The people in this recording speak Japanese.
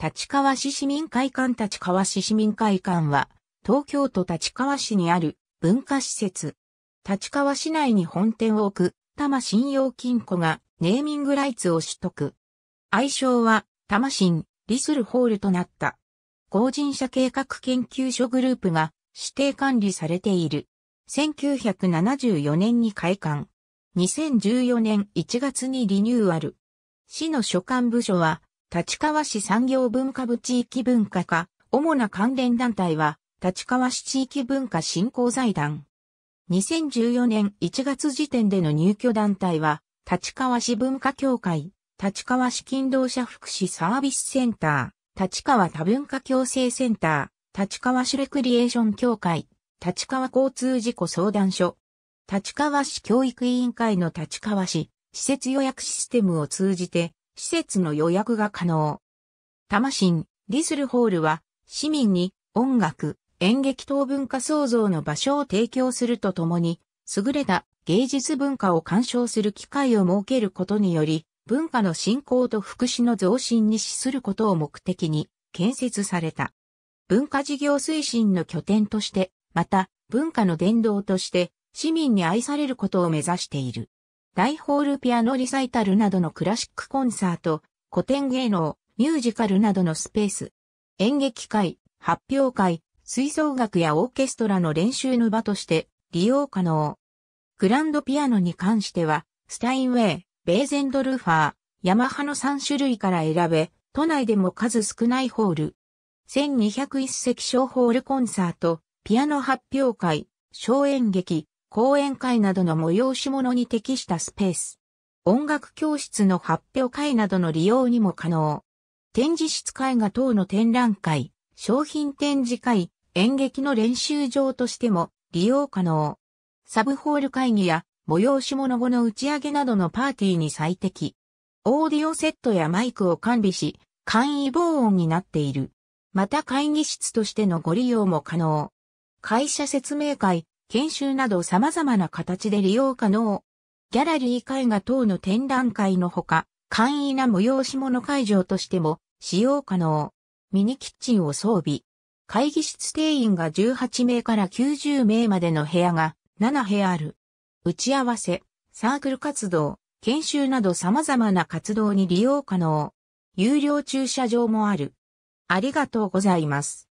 立川市市民会館立川市市民会館は、東京都立川市にある文化施設。立川市内に本店を置く、多摩信用金庫がネーミングライツを取得。愛称は、多摩新、リスルホールとなった。法人社計画研究所グループが指定管理されている。1974年に開館。2014年1月にリニューアル。市の所管部署は、立川市産業文化部地域文化課、主な関連団体は、立川市地域文化振興財団。2014年1月時点での入居団体は、立川市文化協会、立川市勤労者福祉サービスセンター、立川多文化共生センター、立川市レクリエーション協会、立川交通事故相談所、立川市教育委員会の立川市、施設予約システムを通じて、施設の予約が可能。魂、ディスルホールは、市民に音楽、演劇等文化創造の場所を提供するとともに、優れた芸術文化を鑑賞する機会を設けることにより、文化の振興と福祉の増進に資することを目的に建設された。文化事業推進の拠点として、また文化の伝道として市民に愛されることを目指している。大ホールピアノリサイタルなどのクラシックコンサート、古典芸能、ミュージカルなどのスペース、演劇会、発表会、吹奏楽やオーケストラの練習の場として利用可能。グランドピアノに関しては、スタインウェイ、ベーゼンドルファー、ヤマハの3種類から選べ、都内でも数少ないホール。1201席小ホールコンサート、ピアノ発表会、小演劇、講演会などの催し物に適したスペース。音楽教室の発表会などの利用にも可能。展示室絵画等の展覧会、商品展示会、演劇の練習場としても利用可能。サブホール会議や催し物後の打ち上げなどのパーティーに最適。オーディオセットやマイクを完備し、簡易防音になっている。また会議室としてのご利用も可能。会社説明会、研修など様々な形で利用可能。ギャラリー絵画等の展覧会のほか、簡易な催し物会場としても使用可能。ミニキッチンを装備。会議室定員が18名から90名までの部屋が7部屋ある。打ち合わせ、サークル活動、研修など様々な活動に利用可能。有料駐車場もある。ありがとうございます。